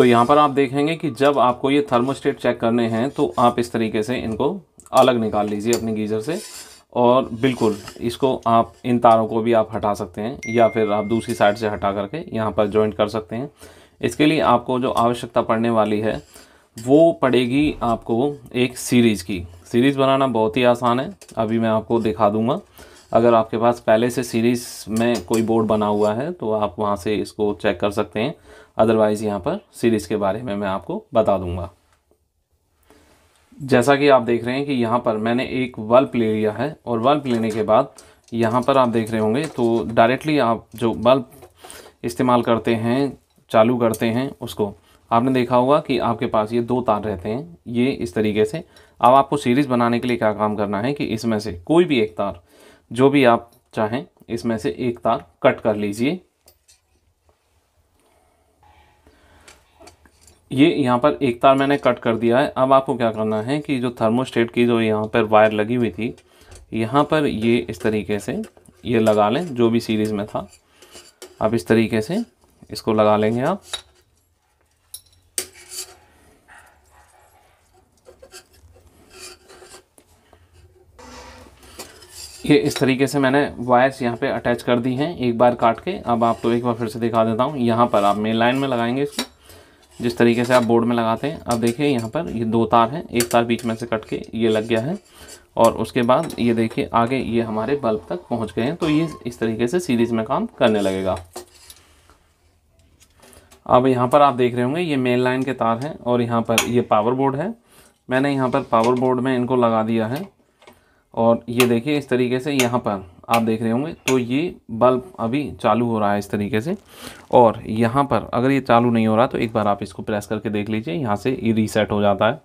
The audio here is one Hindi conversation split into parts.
तो यहाँ पर आप देखेंगे कि जब आपको ये थर्मोस्टेट चेक करने हैं तो आप इस तरीके से इनको अलग निकाल लीजिए अपने गीज़र से और बिल्कुल इसको आप इन तारों को भी आप हटा सकते हैं या फिर आप दूसरी साइड से हटा करके यहाँ पर जॉइंट कर सकते हैं इसके लिए आपको जो आवश्यकता पड़ने वाली है वो पड़ेगी आपको एक सीरीज़ की सीरीज़ बनाना बहुत ही आसान है अभी मैं आपको दिखा दूँगा अगर आपके पास पहले से सीरीज़ में कोई बोर्ड बना हुआ है तो आप वहाँ से इसको चेक कर सकते हैं अदरवाइज़ यहाँ पर सीरीज़ के बारे में मैं आपको बता दूँगा जैसा कि आप देख रहे हैं कि यहाँ पर मैंने एक बल्ब ले लिया है और बल्ब लेने के बाद यहाँ पर आप देख रहे होंगे तो डायरेक्टली आप जो बल्ब इस्तेमाल करते हैं चालू करते हैं उसको आपने देखा होगा कि आपके पास ये दो तार रहते हैं ये इस तरीके से अब आपको सीरीज़ बनाने के लिए क्या काम करना है कि इसमें से कोई भी एक तार जो भी आप चाहें इसमें से एक तार कट कर लीजिए ये यहाँ पर एक तार मैंने कट कर दिया है अब आपको क्या करना है कि जो थर्मोस्टेट की जो यहाँ पर वायर लगी हुई थी यहाँ पर ये इस तरीके से ये लगा लें जो भी सीरीज़ में था अब इस तरीके से इसको लगा लेंगे आप ये इस तरीके से मैंने वायर्स यहाँ पे अटैच कर दी हैं एक बार काट के अब आपको तो एक बार फिर से दिखा देता हूँ यहाँ पर आप मेन लाइन में लगाएंगे इसको जिस तरीके से आप बोर्ड में लगाते हैं अब देखिए यहाँ पर ये दो तार हैं एक तार बीच में से कट के ये लग गया है और उसके बाद ये देखिए आगे ये हमारे बल्ब तक पहुँच गए हैं तो ये इस तरीके से सीरीज़ में काम करने लगेगा अब यहाँ पर आप देख रहे होंगे ये मेन लाइन के तार हैं और यहाँ पर ये पावर बोर्ड है मैंने यहाँ पर पावर बोर्ड में इनको लगा दिया है और ये देखिए इस तरीके से यहाँ पर आप देख रहे होंगे तो ये बल्ब अभी चालू हो रहा है इस तरीके से और यहाँ पर अगर ये चालू नहीं हो रहा तो एक बार आप इसको प्रेस करके देख लीजिए यहाँ से ये रीसेट हो जाता है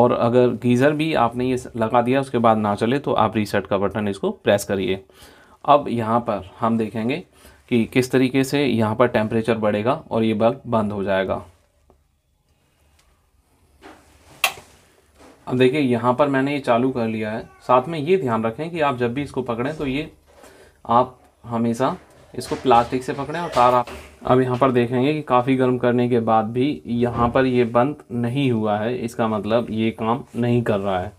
और अगर गीज़र भी आपने ये लगा दिया उसके बाद ना चले तो आप रीसेट का बटन इसको प्रेस करिए अब यहाँ पर हम देखेंगे कि किस तरीके से यहाँ पर टेम्परेचर बढ़ेगा और ये बल्ब बंद हो जाएगा अब देखिए यहाँ पर मैंने ये चालू कर लिया है साथ में ये ध्यान रखें कि आप जब भी इसको पकड़ें तो ये आप हमेशा इसको प्लास्टिक से पकड़ें और तार आप अब यहाँ पर देखेंगे कि काफ़ी गर्म करने के बाद भी यहाँ पर ये बंद नहीं हुआ है इसका मतलब ये काम नहीं कर रहा है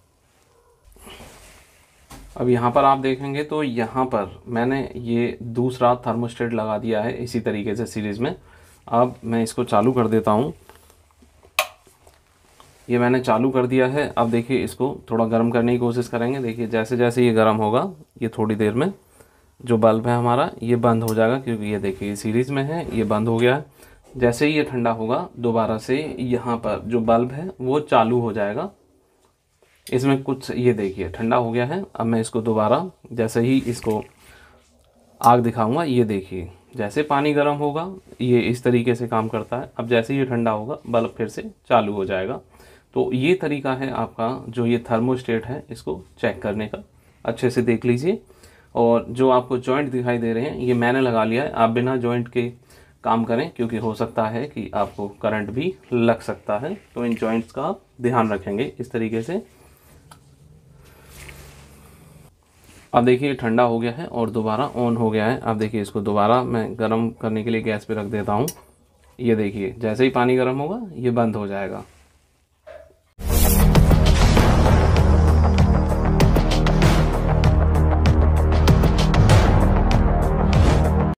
अब यहाँ पर आप देखेंगे तो यहाँ पर मैंने ये दूसरा थर्मोस्टेट लगा दिया है इसी तरीके से सीरीज़ में अब मैं इसको चालू कर देता हूँ ये मैंने चालू कर दिया है अब देखिए इसको थोड़ा गर्म करने की कोशिश करेंगे देखिए जैसे जैसे ये गर्म होगा ये थोड़ी देर में जो बल्ब है हमारा ये बंद हो जाएगा क्योंकि ये देखिए ये सीरीज़ में है ये बंद हो गया है जैसे ही ये ठंडा होगा दोबारा से यहाँ पर जो बल्ब है वो चालू हो जाएगा इसमें कुछ ये देखिए ठंडा हो गया है अब मैं इसको दोबारा जैसे ही इसको आग दिखाऊंगा ये देखिए जैसे पानी गर्म होगा ये इस तरीके से काम करता है अब जैसे ही ठंडा होगा बल्ब फिर से चालू हो जाएगा तो ये तरीका है आपका जो ये थर्मोस्टेट है इसको चेक करने का अच्छे से देख लीजिए और जो आपको जॉइंट दिखाई दे रहे हैं ये मैंने लगा लिया है आप बिना जॉइंट के काम करें क्योंकि हो सकता है कि आपको करंट भी लग सकता है तो इन जॉइंट्स का आप ध्यान रखेंगे इस तरीके से अब देखिए ठंडा हो गया है और दोबारा ऑन हो गया है अब देखिए इसको दोबारा मैं गर्म करने के लिए गैस पर रख देता हूँ ये देखिए जैसे ही पानी गर्म होगा ये बंद हो जाएगा